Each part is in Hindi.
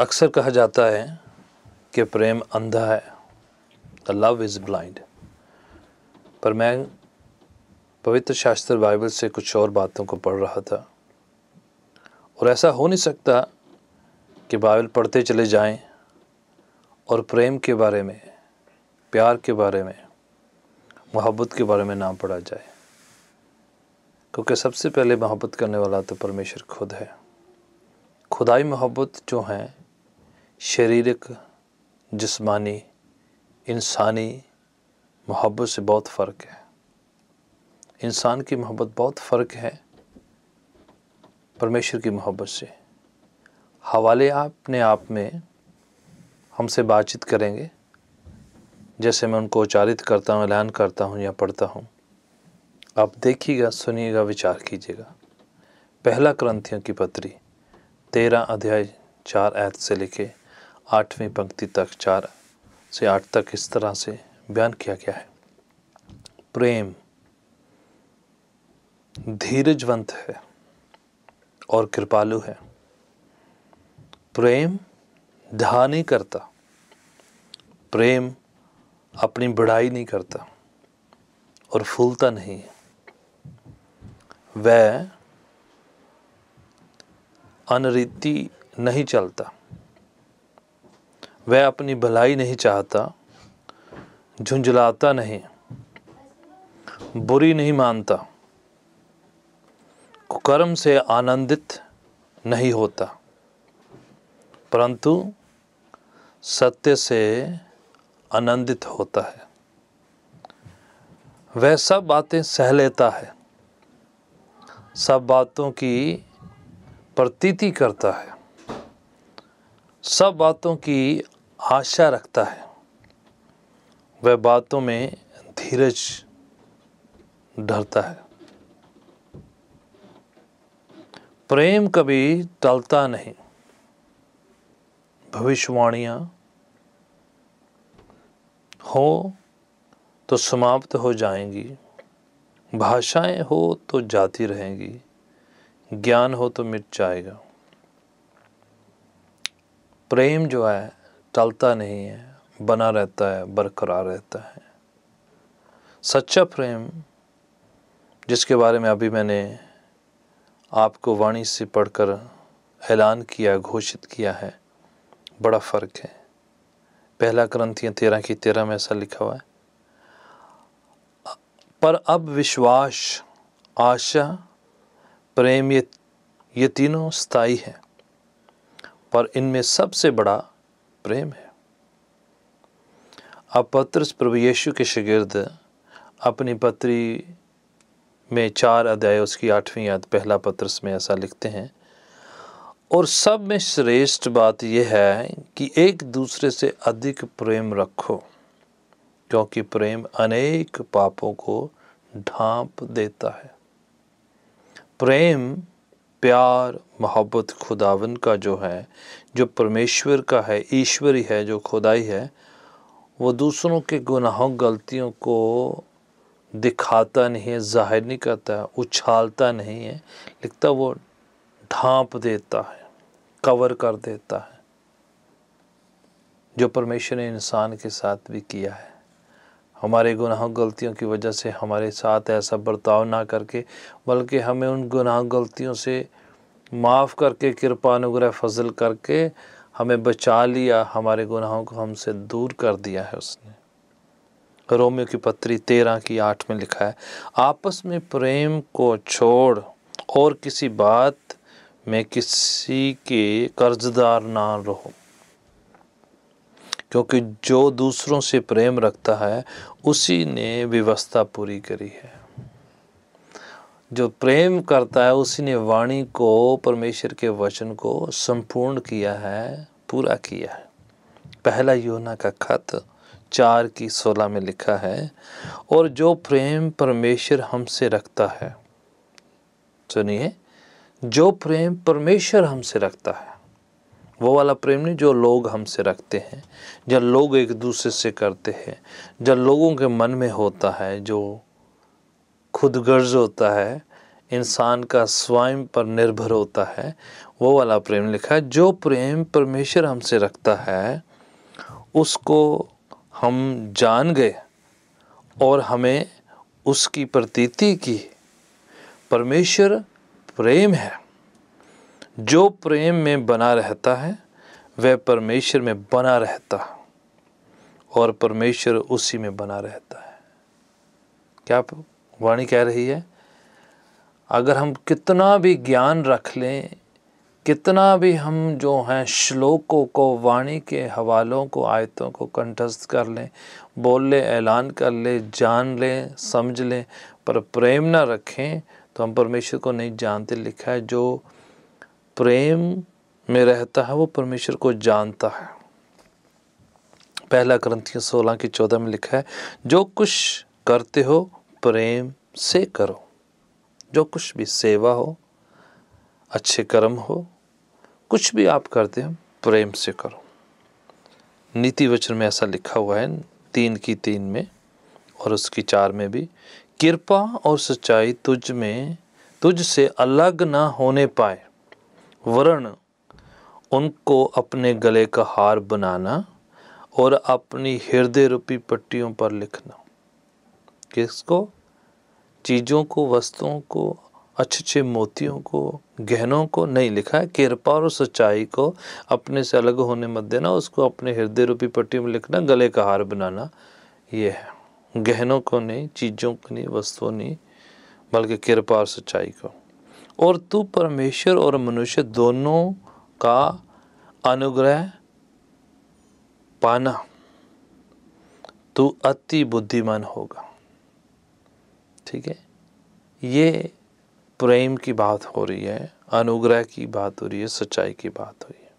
अक्सर कहा जाता है कि प्रेम अंधा है द लव इज़ ब्लाइंड पर मैं पवित्र शास्त्र बाइबल से कुछ और बातों को पढ़ रहा था और ऐसा हो नहीं सकता कि बाइबल पढ़ते चले जाएं और प्रेम के बारे में प्यार के बारे में मोहब्बत के बारे में ना पढ़ा जाए क्योंकि सबसे पहले मोहब्बत करने वाला तो परमेश्वर खुद है खुदाई मोहब्बत जो हैं शरीरक जिस्मानी इंसानी मोहब्बत से बहुत फ़र्क है इंसान की मोहब्बत बहुत फ़र्क है परमेश्वर की मोहब्बत से हवाले अपने आप में हमसे बातचीत करेंगे जैसे मैं उनको उच्चारित करता हूँ ऐलान करता हूँ या पढ़ता हूँ आप देखिएगा सुनिएगा विचार कीजिएगा पहला क्रंथियों की पत्री तेरह अध्याय चार ऐत से लिखे आठवीं पंक्ति तक चार से आठ तक इस तरह से बयान किया गया है प्रेम धीरजवंत है और कृपालु है प्रेम ढहा करता प्रेम अपनी बढ़ाई नहीं करता और फूलता नहीं वह अनरीति नहीं चलता वह अपनी भलाई नहीं चाहता झुंझलाता नहीं बुरी नहीं मानता कुकर्म से आनंदित नहीं होता परंतु सत्य से आनंदित होता है वह सब बातें सह लेता है सब बातों की प्रतीति करता है सब बातों की आशा रखता है वह बातों में धीरज ढरता है प्रेम कभी टलता नहीं भविष्यवाणियाँ हो तो समाप्त हो जाएंगी भाषाएं हो तो जाती रहेंगी ज्ञान हो तो मिट जाएगा प्रेम जो है टलता नहीं है बना रहता है बरकरार रहता है सच्चा प्रेम जिसके बारे में अभी मैंने आपको वाणी से पढ़कर ऐलान किया घोषित किया है बड़ा फ़र्क है पहला ग्रंथियाँ तेरह की तेरह में ऐसा लिखा हुआ है पर अब विश्वास आशा प्रेम ये ये तीनों स्थाई है पर इनमें सबसे बड़ा प्रेम है अब पत्रस प्रभु यीशु के शिगिर्द अपनी पत्री में चार अध्याय उसकी आठवीं याद पहला पत्रस में ऐसा लिखते हैं और सब में श्रेष्ठ बात यह है कि एक दूसरे से अधिक प्रेम रखो क्योंकि प्रेम अनेक पापों को ढांप देता है प्रेम प्यार मोहब्बत खुदावन का जो है जो परमेश्वर का है ईश्वरी है जो खुदाई है वो दूसरों के गुनाहों गलतियों को दिखाता नहीं है जाहिर नहीं करता है उछालता नहीं है लिखता वो ढांप देता है कवर कर देता है जो परमेश्वर ने इंसान के साथ भी किया है हमारे गुनाह गलतियों की वजह से हमारे साथ ऐसा बर्ताव ना करके बल्कि हमें उन गुनाह गलतियों से माफ़ करके कृपा अनुग्रह फजल करके हमें बचा लिया हमारे गुनाहों को हमसे दूर कर दिया है उसने रोमियो की पत्री तेरह की आठ में लिखा है आपस में प्रेम को छोड़ और किसी बात में किसी के कर्जदार ना रहो क्योंकि जो दूसरों से प्रेम रखता है उसी ने व्यवस्था पूरी करी है जो प्रेम करता है उसी ने वाणी को परमेश्वर के वचन को संपूर्ण किया है पूरा किया है पहला योना का खत चार की सोलह में लिखा है और जो प्रेम परमेश्वर हमसे रखता है सुनिए जो प्रेम परमेश्वर हमसे रखता है वो वाला प्रेम नहीं जो लोग हमसे रखते हैं जब लोग एक दूसरे से करते हैं जब लोगों के मन में होता है जो खुद गर्ज होता है इंसान का स्वयं पर निर्भर होता है वो वाला प्रेम लिखा है जो प्रेम परमेश्वर हमसे रखता है उसको हम जान गए और हमें उसकी प्रतीति की परमेश्वर प्रेम है जो प्रेम में बना रहता है वह परमेश्वर में बना रहता है और परमेश्वर उसी में बना रहता है क्या वाणी कह रही है अगर हम कितना भी ज्ञान रख लें कितना भी हम जो हैं श्लोकों को वाणी के हवालों को आयतों को कंठस्थ कर लें बोल लें ऐलान कर लें जान लें समझ लें पर प्रेम ना रखें तो हम परमेश्वर को नहीं जानते लिखा है जो प्रेम में रहता है वो परमेश्वर को जानता है पहला ग्रंथियों सोलह की चौदह में लिखा है जो कुछ करते हो प्रेम से करो जो कुछ भी सेवा हो अच्छे कर्म हो कुछ भी आप करते हो प्रेम से करो नीति वचन में ऐसा लिखा हुआ है तीन की तीन में और उसकी चार में भी कृपा और सच्चाई तुझ में तुझ से अलग ना होने पाए वर्ण उनको अपने गले का हार बनाना और अपनी हृदय रूपी पट्टियों पर लिखना किसको चीज़ों को वस्तुओं को अच्छे अच्छे मोतियों को गहनों को नहीं लिखा है कृपा और सच्चाई को अपने से अलग होने मत देना उसको अपने हृदय रूपी पट्टियों में लिखना गले का हार बनाना ये है गहनों को नहीं चीज़ों को नहीं वस्तुओं नहीं बल्कि कृपा और सच्चाई को और तू परमेश्वर और मनुष्य दोनों का अनुग्रह पाना तू अति बुद्धिमान होगा ठीक है ये प्रेम की बात हो रही है अनुग्रह की बात हो रही है सच्चाई की बात हो रही है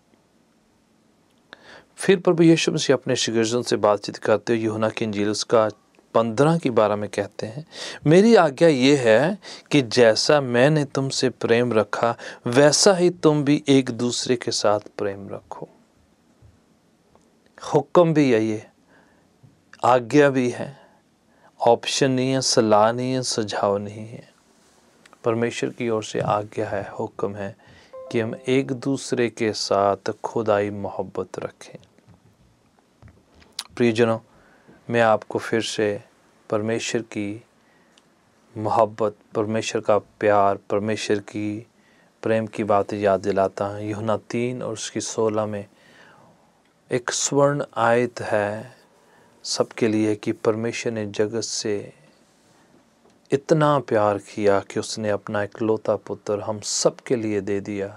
फिर प्रभु यीशु मसीह अपने शिगर्जन से बातचीत करते हुए यूना की अंजील उसका पंद्रह के बारे में कहते हैं मेरी आज्ञा ये है कि जैसा मैंने तुमसे प्रेम रखा वैसा ही तुम भी एक दूसरे के साथ प्रेम रखो हुक्म भी है ये आज्ञा भी है ऑप्शन नहीं है सलाह नहीं है सुझाव नहीं है परमेश्वर की ओर से आज्ञा है हुक्म है कि हम एक दूसरे के साथ खुदाई मोहब्बत रखें प्रियजनों मैं आपको फिर से परमेश्वर की मोहब्बत परमेश्वर का प्यार परमेश्वर की प्रेम की बातें याद दिलाता हूँ यूना तीन और उसकी सोलह में एक स्वर्ण आयत है सबके लिए कि परमेश्वर ने जगत से इतना प्यार किया कि उसने अपना इकलौता पुत्र हम सब के लिए दे दिया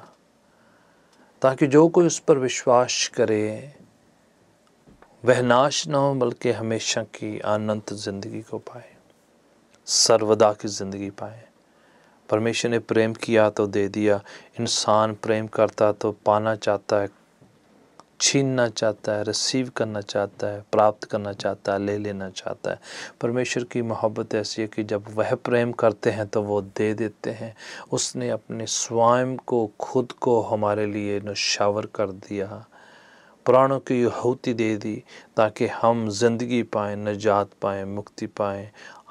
ताकि जो कोई उस पर विश्वास करे वह नाश ना हो बल्कि हमेशा की अनंत ज़िंदगी को पाए सर्वदा की ज़िंदगी पाए परमेश्वर ने प्रेम किया तो दे दिया इंसान प्रेम करता तो पाना चाहता है छीनना चाहता है रिसीव करना चाहता है प्राप्त करना चाहता है ले लेना चाहता है परमेश्वर की मोहब्बत ऐसी है कि जब वह प्रेम करते हैं तो वो दे देते हैं उसने अपने स्वयं को खुद को हमारे लिए नशावर कर दिया प्राणों की यहूती दे दी ताकि हम ज़िंदगी पाएँ नजात पाएँ मुक्ति पाएँ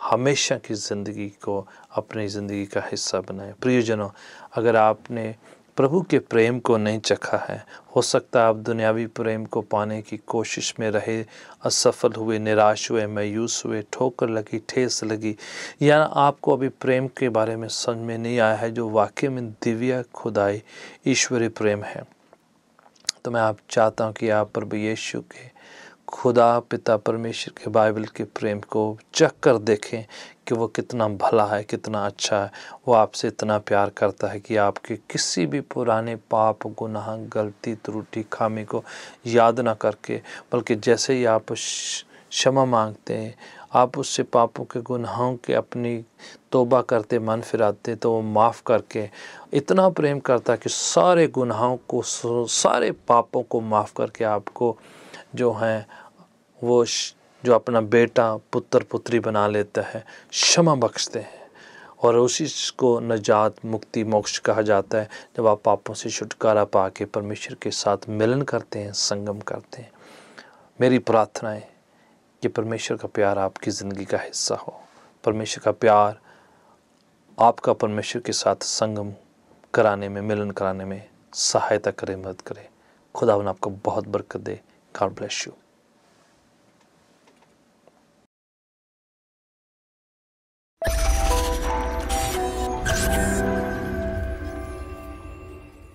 हमेशा की ज़िंदगी को अपनी ज़िंदगी का हिस्सा बनाएं प्रियजनों अगर आपने प्रभु के प्रेम को नहीं चखा है हो सकता आप दुनियावी प्रेम को पाने की कोशिश में रहे असफल हुए निराश हुए मायूस हुए ठोकर लगी ठेस लगी या आपको अभी प्रेम के बारे में समझ में नहीं आया है जो वाकई में दिव्य खुदाई ईश्वरी प्रेम है तो मैं आप चाहता हूँ कि आप प्रभु यीशु के खुदा पिता परमेश्वर के बाइबल के प्रेम को चख कर देखें कि वो कितना भला है कितना अच्छा है वो आपसे इतना प्यार करता है कि आपके किसी भी पुराने पाप गुनाह गलती त्रुटि खामी को याद ना करके बल्कि जैसे ही आप क्षमा मांगते हैं आप उससे पापों के गुनाहों के अपनी तोबा करते मन फिराते तो वो माफ़ करके इतना प्रेम करता कि सारे गुनाहों को सारे पापों को माफ़ करके आपको जो हैं वो जो अपना बेटा पुत्र पुत्री बना लेता है क्षमा बख्शते हैं और उसी को नजात मुक्ति मोक्ष कहा जाता है जब आप पापों से छुटकारा पा के परमेश्वर के साथ मिलन करते हैं संगम करते हैं मेरी प्रार्थनाएं कि परमेश्वर का प्यार आपकी ज़िंदगी का हिस्सा हो परमेश्वर का प्यार आपका परमेश्वर के साथ संगम कराने में मिलन कराने में सहायता करे मदद करे खुदा आपको बहुत बरकत दे गॉड ब्लेस यू